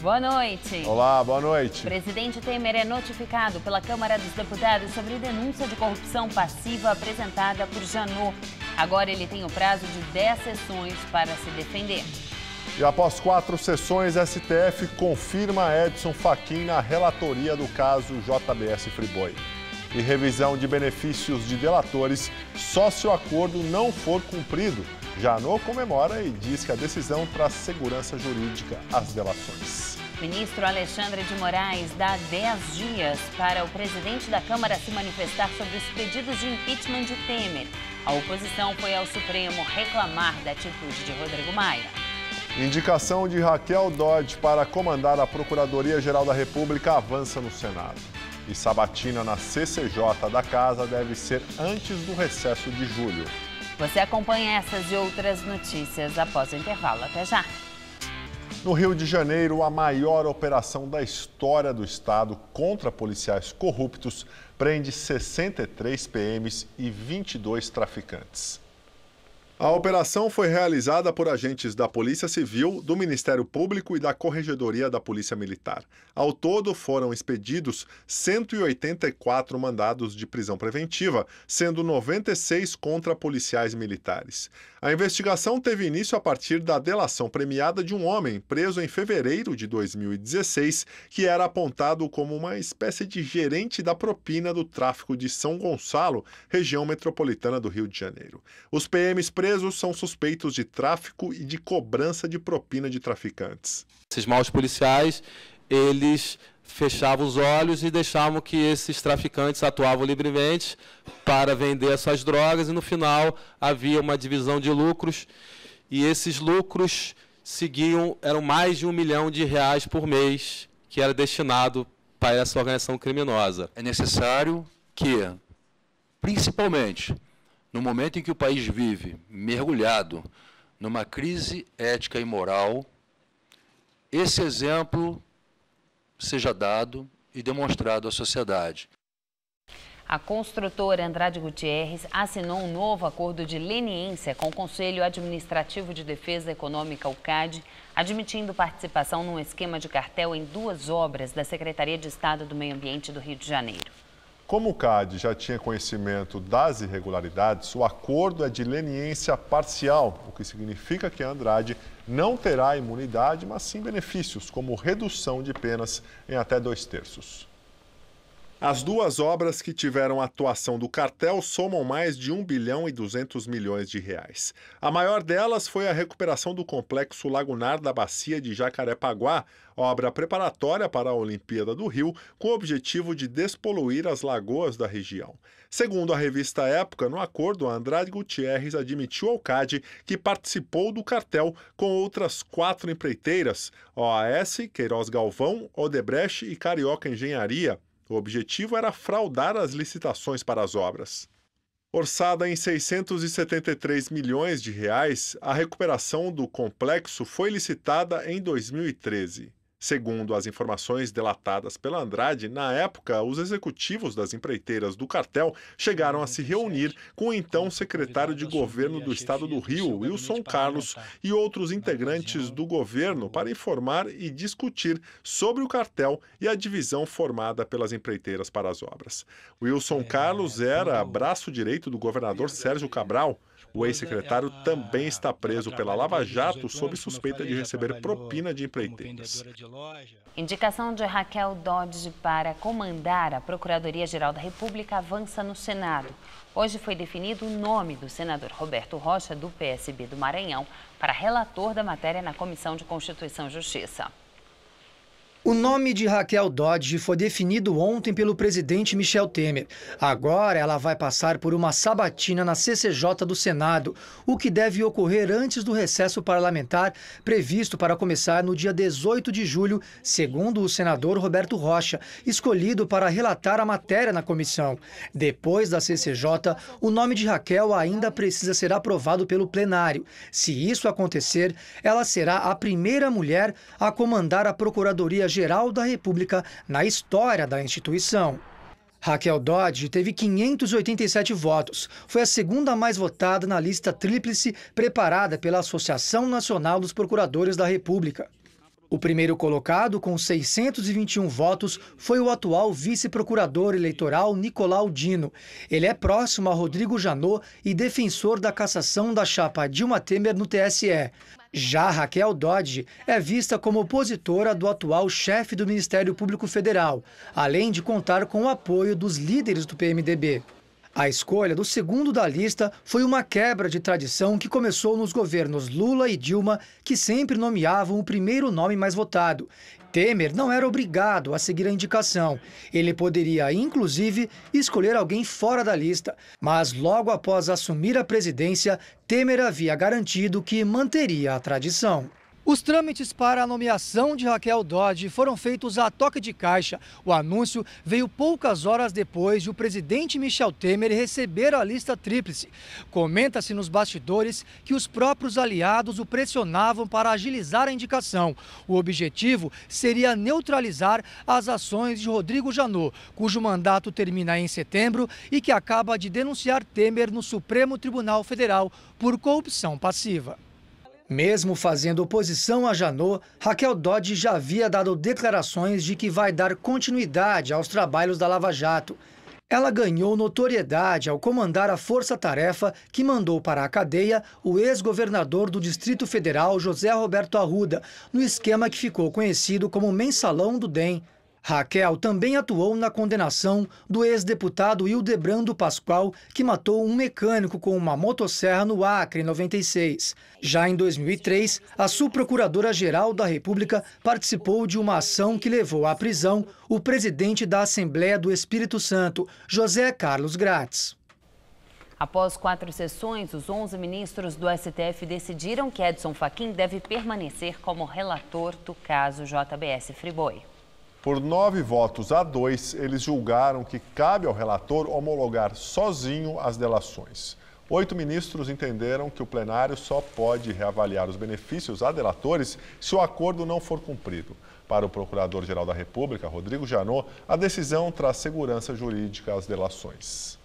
Boa noite. Olá, boa noite. O presidente Temer é notificado pela Câmara dos Deputados sobre denúncia de corrupção passiva apresentada por Janot. Agora ele tem o prazo de 10 sessões para se defender. E após quatro sessões, STF confirma Edson Fachin na relatoria do caso JBS Friboi. E revisão de benefícios de delatores só se o acordo não for cumprido Janot comemora e diz que a decisão traz segurança jurídica às delações. Ministro Alexandre de Moraes dá 10 dias para o presidente da Câmara se manifestar sobre os pedidos de impeachment de Temer. A oposição foi ao Supremo reclamar da atitude de Rodrigo Maia. Indicação de Raquel Dodge para comandar a Procuradoria-Geral da República avança no Senado. E sabatina na CCJ da Casa deve ser antes do recesso de julho. Você acompanha essas e outras notícias após o intervalo. Até já! No Rio de Janeiro, a maior operação da história do Estado contra policiais corruptos prende 63 PMs e 22 traficantes. A operação foi realizada por agentes da Polícia Civil, do Ministério Público e da Corregedoria da Polícia Militar. Ao todo, foram expedidos 184 mandados de prisão preventiva, sendo 96 contra policiais militares. A investigação teve início a partir da delação premiada de um homem preso em fevereiro de 2016, que era apontado como uma espécie de gerente da propina do tráfico de São Gonçalo, região metropolitana do Rio de Janeiro. Os PMs presos são suspeitos de tráfico e de cobrança de propina de traficantes. Esses maus policiais, eles fechavam os olhos e deixavam que esses traficantes atuavam livremente para vender essas drogas e no final havia uma divisão de lucros e esses lucros seguiam eram mais de um milhão de reais por mês que era destinado para essa organização criminosa. É necessário que, principalmente, no momento em que o país vive mergulhado numa crise ética e moral, esse exemplo seja dado e demonstrado à sociedade. A construtora Andrade Gutierrez assinou um novo acordo de leniência com o Conselho Administrativo de Defesa Econômica, o CAD, admitindo participação num esquema de cartel em duas obras da Secretaria de Estado do Meio Ambiente do Rio de Janeiro. Como o CAD já tinha conhecimento das irregularidades, o acordo é de leniência parcial, o que significa que Andrade não terá imunidade, mas sim benefícios, como redução de penas em até dois terços. As duas obras que tiveram atuação do cartel somam mais de 1 bilhão e 200 milhões de reais. A maior delas foi a recuperação do complexo lagunar da bacia de Jacarepaguá, obra preparatória para a Olimpíada do Rio, com o objetivo de despoluir as lagoas da região. Segundo a revista Época, no acordo, Andrade Gutierrez admitiu ao CAD que participou do cartel com outras quatro empreiteiras, OAS, Queiroz Galvão, Odebrecht e Carioca Engenharia, o objetivo era fraudar as licitações para as obras. Orçada em 673 milhões de reais, a recuperação do complexo foi licitada em 2013. Segundo as informações delatadas pela Andrade, na época, os executivos das empreiteiras do cartel chegaram a se reunir com o então secretário de governo do estado do Rio, Wilson Carlos, e outros integrantes do governo para informar e discutir sobre o cartel e a divisão formada pelas empreiteiras para as obras. Wilson é, Carlos era braço direito do governador é Sérgio Cabral. O ex-secretário também está preso pela Lava Jato sob suspeita de receber propina de empreiteiras. Indicação de Raquel Dodge para comandar a Procuradoria-Geral da República avança no Senado. Hoje foi definido o nome do senador Roberto Rocha, do PSB do Maranhão, para relator da matéria na Comissão de Constituição e Justiça. O nome de Raquel Dodge foi definido ontem pelo presidente Michel Temer. Agora ela vai passar por uma sabatina na CCJ do Senado, o que deve ocorrer antes do recesso parlamentar previsto para começar no dia 18 de julho, segundo o senador Roberto Rocha, escolhido para relatar a matéria na comissão. Depois da CCJ, o nome de Raquel ainda precisa ser aprovado pelo plenário. Se isso acontecer, ela será a primeira mulher a comandar a Procuradoria Geral da República na história da instituição. Raquel Dodge teve 587 votos. Foi a segunda mais votada na lista tríplice preparada pela Associação Nacional dos Procuradores da República. O primeiro colocado, com 621 votos, foi o atual vice-procurador eleitoral Nicolau Dino. Ele é próximo a Rodrigo Janot e defensor da cassação da chapa Dilma Temer no TSE. Já Raquel Dodge é vista como opositora do atual chefe do Ministério Público Federal, além de contar com o apoio dos líderes do PMDB. A escolha do segundo da lista foi uma quebra de tradição que começou nos governos Lula e Dilma, que sempre nomeavam o primeiro nome mais votado. Temer não era obrigado a seguir a indicação. Ele poderia, inclusive, escolher alguém fora da lista. Mas logo após assumir a presidência, Temer havia garantido que manteria a tradição. Os trâmites para a nomeação de Raquel Dodge foram feitos a toque de caixa. O anúncio veio poucas horas depois de o presidente Michel Temer receber a lista tríplice. Comenta-se nos bastidores que os próprios aliados o pressionavam para agilizar a indicação. O objetivo seria neutralizar as ações de Rodrigo Janot, cujo mandato termina em setembro e que acaba de denunciar Temer no Supremo Tribunal Federal por corrupção passiva. Mesmo fazendo oposição a Janot, Raquel Dodge já havia dado declarações de que vai dar continuidade aos trabalhos da Lava Jato. Ela ganhou notoriedade ao comandar a força-tarefa que mandou para a cadeia o ex-governador do Distrito Federal, José Roberto Arruda, no esquema que ficou conhecido como Mensalão do DEM. Raquel também atuou na condenação do ex-deputado Hildebrando Pascoal, que matou um mecânico com uma motosserra no Acre, em 96. Já em 2003, a subprocuradora-geral da República participou de uma ação que levou à prisão o presidente da Assembleia do Espírito Santo, José Carlos Gratz. Após quatro sessões, os 11 ministros do STF decidiram que Edson Fachin deve permanecer como relator do caso JBS Friboi. Por nove votos a dois, eles julgaram que cabe ao relator homologar sozinho as delações. Oito ministros entenderam que o plenário só pode reavaliar os benefícios a delatores se o acordo não for cumprido. Para o Procurador-Geral da República, Rodrigo Janot, a decisão traz segurança jurídica às delações.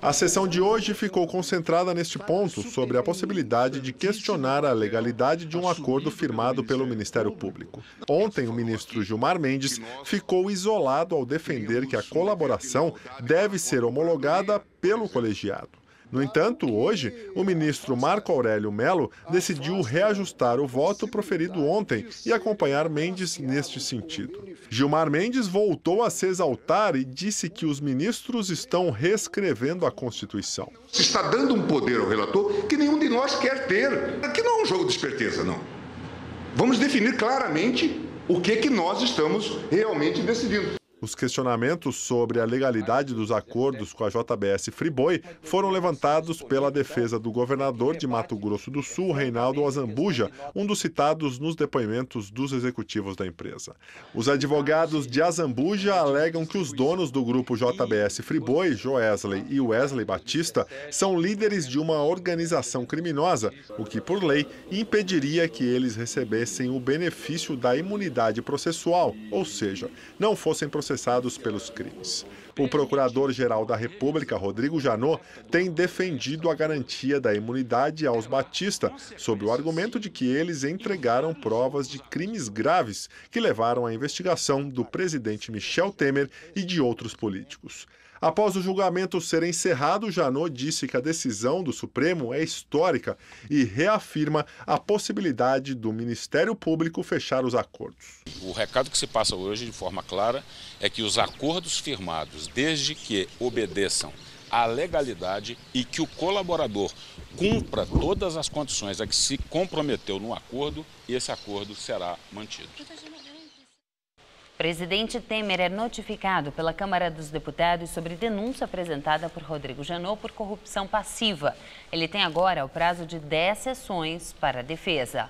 A sessão de hoje ficou concentrada neste ponto sobre a possibilidade de questionar a legalidade de um acordo firmado pelo Ministério Público. Ontem, o ministro Gilmar Mendes ficou isolado ao defender que a colaboração deve ser homologada pelo colegiado. No entanto, hoje, o ministro Marco Aurélio Melo decidiu reajustar o voto proferido ontem e acompanhar Mendes neste sentido. Gilmar Mendes voltou a se exaltar e disse que os ministros estão reescrevendo a Constituição. Se está dando um poder ao relator que nenhum de nós quer ter. Aqui não é um jogo de esperteza, não. Vamos definir claramente o que, é que nós estamos realmente decidindo. Os questionamentos sobre a legalidade dos acordos com a JBS Friboi foram levantados pela defesa do governador de Mato Grosso do Sul, Reinaldo Azambuja, um dos citados nos depoimentos dos executivos da empresa. Os advogados de Azambuja alegam que os donos do grupo JBS Friboi, Joesley e Wesley Batista, são líderes de uma organização criminosa, o que, por lei, impediria que eles recebessem o benefício da imunidade processual, ou seja, não fossem processados processados pelos crimes. O Procurador-Geral da República, Rodrigo Janot, tem defendido a garantia da imunidade aos Batista, sob o argumento de que eles entregaram provas de crimes graves que levaram à investigação do presidente Michel Temer e de outros políticos. Após o julgamento ser encerrado, Janot disse que a decisão do Supremo é histórica e reafirma a possibilidade do Ministério Público fechar os acordos. O recado que se passa hoje, de forma clara, é que os acordos firmados, desde que obedeçam à legalidade e que o colaborador cumpra todas as condições a que se comprometeu no acordo, esse acordo será mantido. Presidente Temer é notificado pela Câmara dos Deputados sobre denúncia apresentada por Rodrigo Janot por corrupção passiva. Ele tem agora o prazo de 10 sessões para a defesa.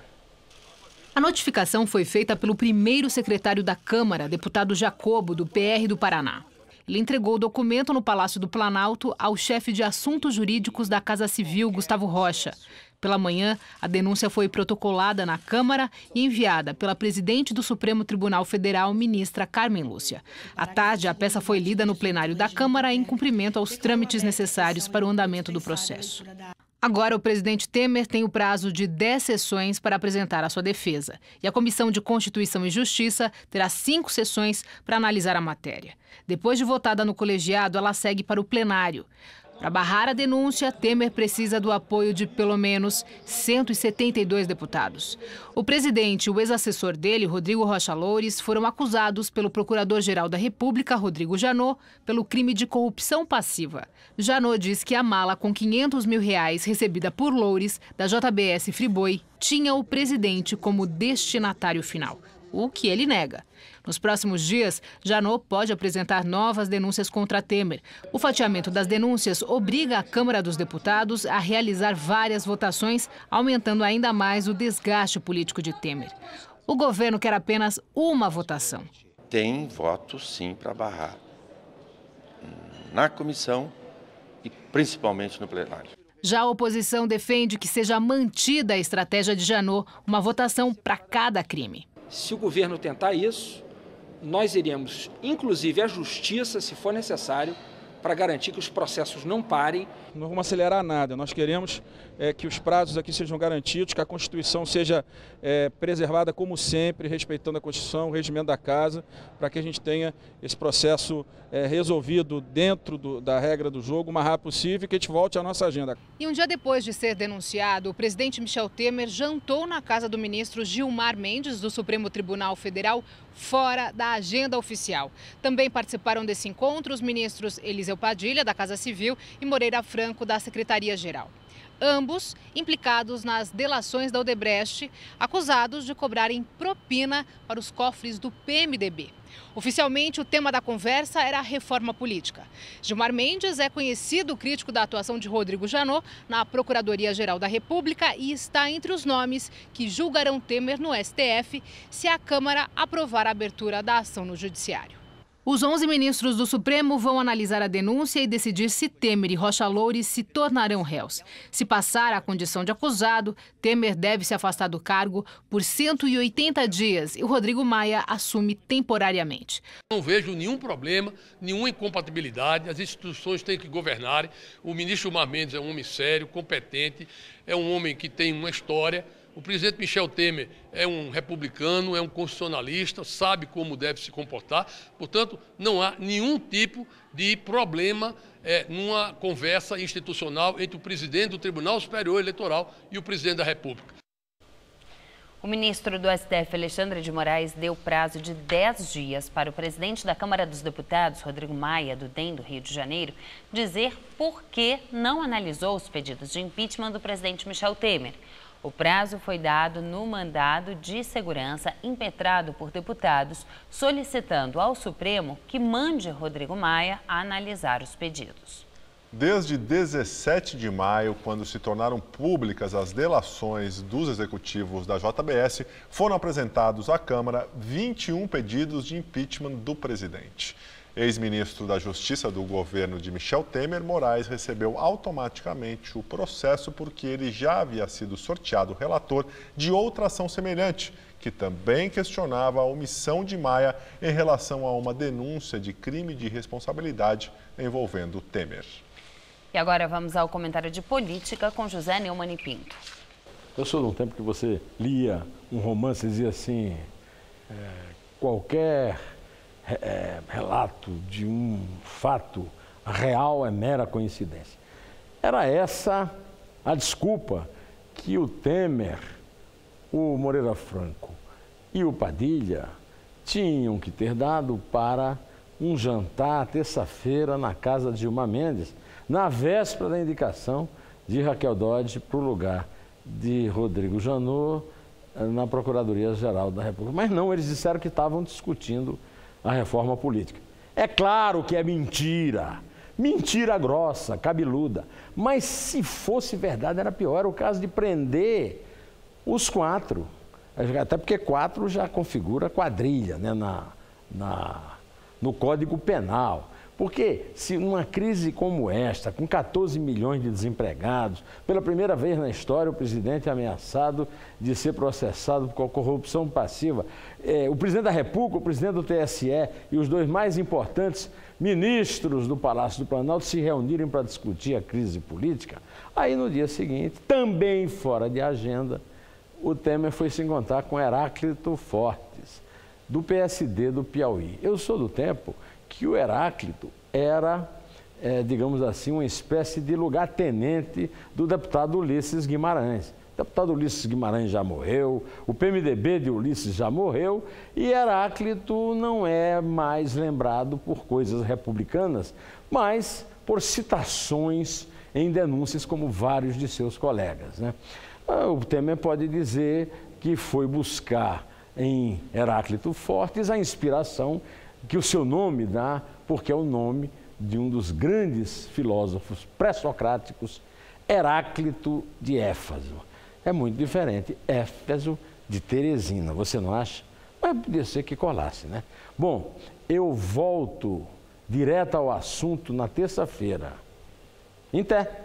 A notificação foi feita pelo primeiro secretário da Câmara, deputado Jacobo, do PR do Paraná. Ele entregou o documento no Palácio do Planalto ao chefe de assuntos jurídicos da Casa Civil, Gustavo Rocha. Pela manhã, a denúncia foi protocolada na Câmara e enviada pela presidente do Supremo Tribunal Federal, ministra Carmen Lúcia. À tarde, a peça foi lida no plenário da Câmara em cumprimento aos trâmites necessários para o andamento do processo. Agora, o presidente Temer tem o prazo de 10 sessões para apresentar a sua defesa. E a Comissão de Constituição e Justiça terá cinco sessões para analisar a matéria. Depois de votada no colegiado, ela segue para o plenário. Para barrar a denúncia, Temer precisa do apoio de pelo menos 172 deputados. O presidente e o ex-assessor dele, Rodrigo Rocha Loures, foram acusados pelo Procurador-Geral da República, Rodrigo Janot, pelo crime de corrupção passiva. Janot diz que a mala com 500 mil reais recebida por Loures, da JBS Friboi, tinha o presidente como destinatário final o que ele nega. Nos próximos dias, Janot pode apresentar novas denúncias contra Temer. O fatiamento das denúncias obriga a Câmara dos Deputados a realizar várias votações, aumentando ainda mais o desgaste político de Temer. O governo quer apenas uma votação. Tem voto sim para barrar na comissão e principalmente no plenário. Já a oposição defende que seja mantida a estratégia de Janot, uma votação para cada crime. Se o governo tentar isso, nós iremos, inclusive à justiça, se for necessário, para garantir que os processos não parem. Não vamos acelerar nada, nós queremos é, que os prazos aqui sejam garantidos, que a Constituição seja é, preservada como sempre, respeitando a Constituição, o regimento da Casa, para que a gente tenha esse processo é, resolvido dentro do, da regra do jogo o mais rápido possível e que a gente volte à nossa agenda. E um dia depois de ser denunciado, o presidente Michel Temer jantou na casa do ministro Gilmar Mendes, do Supremo Tribunal Federal, fora da agenda oficial. Também participaram desse encontro os ministros Eliseu Padilha, da Casa Civil, e Moreira Franco, da Secretaria-Geral. Ambos implicados nas delações da Odebrecht, acusados de cobrarem propina para os cofres do PMDB. Oficialmente, o tema da conversa era a reforma política. Gilmar Mendes é conhecido crítico da atuação de Rodrigo Janot na Procuradoria-Geral da República e está entre os nomes que julgarão Temer no STF se a Câmara aprovar a abertura da ação no Judiciário. Os 11 ministros do Supremo vão analisar a denúncia e decidir se Temer e Rocha Loures se tornarão réus. Se passar a condição de acusado, Temer deve se afastar do cargo por 180 dias e o Rodrigo Maia assume temporariamente. Não vejo nenhum problema, nenhuma incompatibilidade. As instituições têm que governar. O ministro Mar Mendes é um homem sério, competente, é um homem que tem uma história. O presidente Michel Temer é um republicano, é um constitucionalista, sabe como deve se comportar, portanto, não há nenhum tipo de problema é, numa conversa institucional entre o presidente do Tribunal Superior Eleitoral e o presidente da República. O ministro do STF, Alexandre de Moraes, deu prazo de 10 dias para o presidente da Câmara dos Deputados, Rodrigo Maia, do DEM do Rio de Janeiro, dizer por que não analisou os pedidos de impeachment do presidente Michel Temer. O prazo foi dado no mandado de segurança impetrado por deputados, solicitando ao Supremo que mande Rodrigo Maia analisar os pedidos. Desde 17 de maio, quando se tornaram públicas as delações dos executivos da JBS, foram apresentados à Câmara 21 pedidos de impeachment do presidente. Ex-ministro da Justiça do governo de Michel Temer, Moraes recebeu automaticamente o processo porque ele já havia sido sorteado relator de outra ação semelhante, que também questionava a omissão de Maia em relação a uma denúncia de crime de responsabilidade envolvendo Temer. E agora vamos ao comentário de política com José Neumann e Pinto. Eu sou de um tempo que você lia um romance e dizia assim: é, qualquer é, relato de um fato real é mera coincidência. Era essa a desculpa que o Temer, o Moreira Franco e o Padilha tinham que ter dado para um jantar terça-feira na casa de Gilmar Mendes, na véspera da indicação de Raquel Dodge para o lugar de Rodrigo Janot eh, na Procuradoria-Geral da República. Mas não, eles disseram que estavam discutindo a reforma política. É claro que é mentira. Mentira grossa, cabeluda. Mas se fosse verdade, era pior. Era o caso de prender os quatro. Até porque quatro já configura quadrilha né, na, na, no Código Penal. Porque se numa crise como esta, com 14 milhões de desempregados, pela primeira vez na história o presidente é ameaçado de ser processado por corrupção passiva, é, o presidente da República, o presidente do TSE e os dois mais importantes ministros do Palácio do Planalto se reunirem para discutir a crise política, aí no dia seguinte, também fora de agenda, o Temer foi se encontrar com Heráclito Fortes, do PSD do Piauí. Eu sou do tempo que o Heráclito era, é, digamos assim, uma espécie de lugartenente do deputado Ulisses Guimarães. O deputado Ulisses Guimarães já morreu, o PMDB de Ulisses já morreu e Heráclito não é mais lembrado por coisas republicanas, mas por citações em denúncias como vários de seus colegas. Né? Ah, o Temer pode dizer que foi buscar em Heráclito Fortes a inspiração que o seu nome dá porque é o nome de um dos grandes filósofos pré-socráticos, Heráclito de Éfaso. É muito diferente Éfeso de Teresina, você não acha? Mas podia ser que colasse, né? Bom, eu volto direto ao assunto na terça-feira. Inter.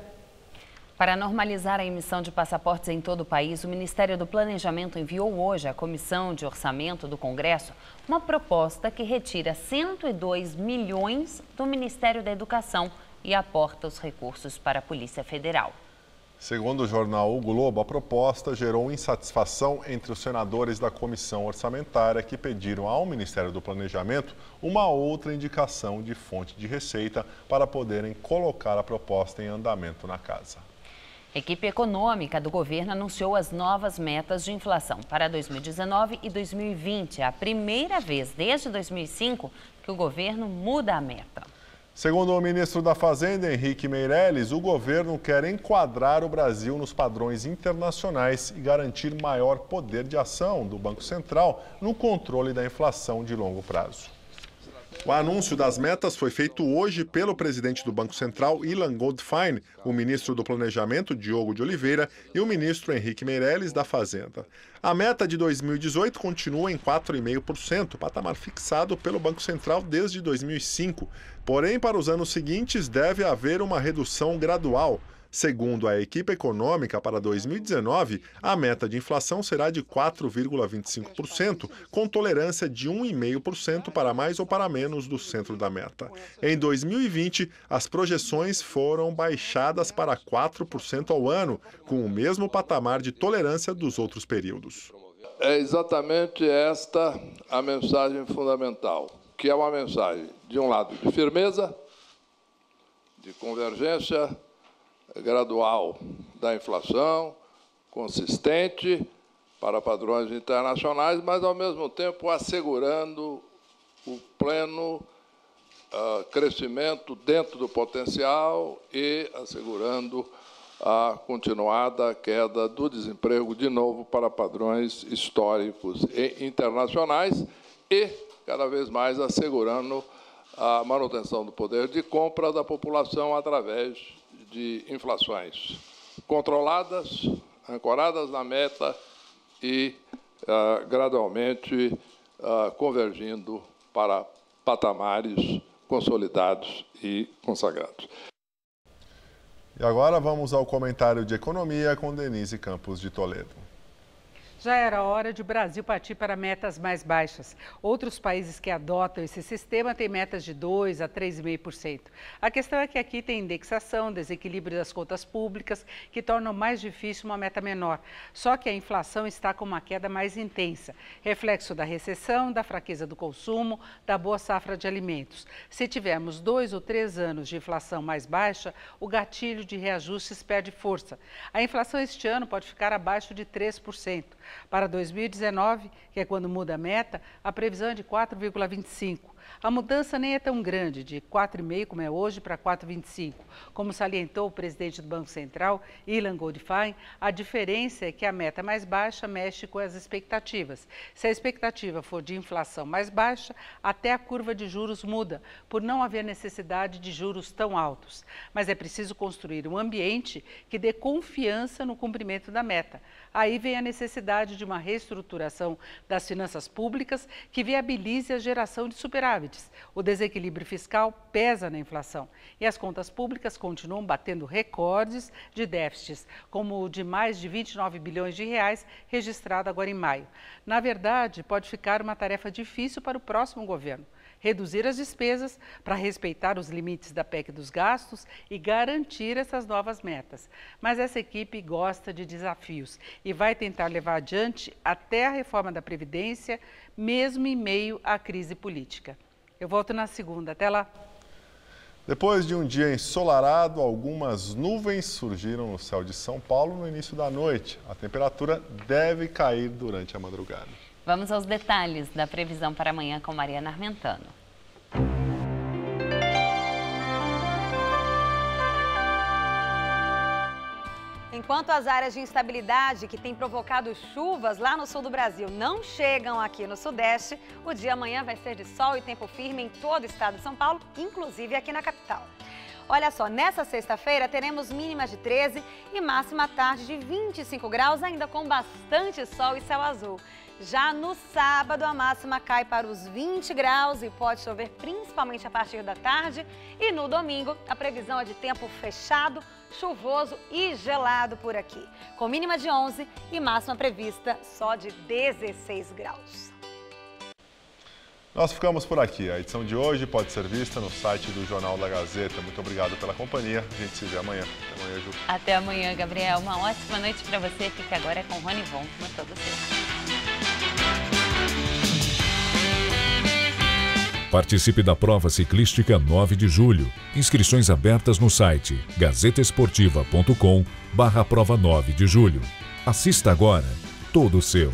Para normalizar a emissão de passaportes em todo o país, o Ministério do Planejamento enviou hoje à Comissão de Orçamento do Congresso uma proposta que retira 102 milhões do Ministério da Educação e aporta os recursos para a Polícia Federal. Segundo o jornal O Globo, a proposta gerou insatisfação entre os senadores da comissão orçamentária que pediram ao Ministério do Planejamento uma outra indicação de fonte de receita para poderem colocar a proposta em andamento na casa. A equipe econômica do governo anunciou as novas metas de inflação para 2019 e 2020. É a primeira vez desde 2005 que o governo muda a meta. Segundo o ministro da Fazenda, Henrique Meirelles, o governo quer enquadrar o Brasil nos padrões internacionais e garantir maior poder de ação do Banco Central no controle da inflação de longo prazo. O anúncio das metas foi feito hoje pelo presidente do Banco Central, Ilan Goldfein, o ministro do Planejamento, Diogo de Oliveira, e o ministro Henrique Meirelles, da Fazenda. A meta de 2018 continua em 4,5%, patamar fixado pelo Banco Central desde 2005. Porém, para os anos seguintes, deve haver uma redução gradual. Segundo a equipe econômica, para 2019, a meta de inflação será de 4,25%, com tolerância de 1,5% para mais ou para menos do centro da meta. Em 2020, as projeções foram baixadas para 4% ao ano, com o mesmo patamar de tolerância dos outros períodos. É exatamente esta a mensagem fundamental, que é uma mensagem, de um lado, de firmeza, de convergência, gradual da inflação, consistente para padrões internacionais, mas, ao mesmo tempo, assegurando o pleno uh, crescimento dentro do potencial e assegurando a continuada queda do desemprego, de novo, para padrões históricos e internacionais e, cada vez mais, assegurando a manutenção do poder de compra da população através de inflações controladas, ancoradas na meta e ah, gradualmente ah, convergindo para patamares consolidados e consagrados. E agora vamos ao comentário de economia com Denise Campos de Toledo. Já era hora de o Brasil partir para metas mais baixas. Outros países que adotam esse sistema têm metas de 2% a 3,5%. A questão é que aqui tem indexação, desequilíbrio das contas públicas, que tornam mais difícil uma meta menor. Só que a inflação está com uma queda mais intensa, reflexo da recessão, da fraqueza do consumo, da boa safra de alimentos. Se tivermos dois ou três anos de inflação mais baixa, o gatilho de reajustes perde força. A inflação este ano pode ficar abaixo de 3%. Para 2019, que é quando muda a meta, a previsão é de 4,25. A mudança nem é tão grande, de 4,5 como é hoje para 4,25. Como salientou o presidente do Banco Central, Ilan Goldfein, a diferença é que a meta mais baixa mexe com as expectativas. Se a expectativa for de inflação mais baixa, até a curva de juros muda, por não haver necessidade de juros tão altos. Mas é preciso construir um ambiente que dê confiança no cumprimento da meta. Aí vem a necessidade de uma reestruturação das finanças públicas que viabilize a geração de superávit o desequilíbrio fiscal pesa na inflação e as contas públicas continuam batendo recordes de déficits, como o de mais de 29 bilhões de reais registrado agora em maio. Na verdade, pode ficar uma tarefa difícil para o próximo governo reduzir as despesas para respeitar os limites da PEC dos gastos e garantir essas novas metas. Mas essa equipe gosta de desafios e vai tentar levar adiante até a reforma da Previdência, mesmo em meio à crise política. Eu volto na segunda. Até lá. Depois de um dia ensolarado, algumas nuvens surgiram no céu de São Paulo no início da noite. A temperatura deve cair durante a madrugada. Vamos aos detalhes da previsão para amanhã com Mariana Armentano. Enquanto as áreas de instabilidade que têm provocado chuvas lá no sul do Brasil não chegam aqui no sudeste, o dia amanhã vai ser de sol e tempo firme em todo o estado de São Paulo, inclusive aqui na capital. Olha só, nessa sexta-feira teremos mínimas de 13 e máxima à tarde de 25 graus, ainda com bastante sol e céu azul. Já no sábado, a máxima cai para os 20 graus e pode chover principalmente a partir da tarde. E no domingo, a previsão é de tempo fechado, chuvoso e gelado por aqui, com mínima de 11 e máxima prevista só de 16 graus. Nós ficamos por aqui. A edição de hoje pode ser vista no site do Jornal da Gazeta. Muito obrigado pela companhia. A gente se vê amanhã. Até amanhã, Ju. Até amanhã, Gabriel. Uma ótima noite para você. Fique agora com Rony Von, como todos vocês. Participe da prova ciclística 9 de julho. Inscrições abertas no site gazetaesportiva.com barra prova 9 de julho. Assista agora, todo seu.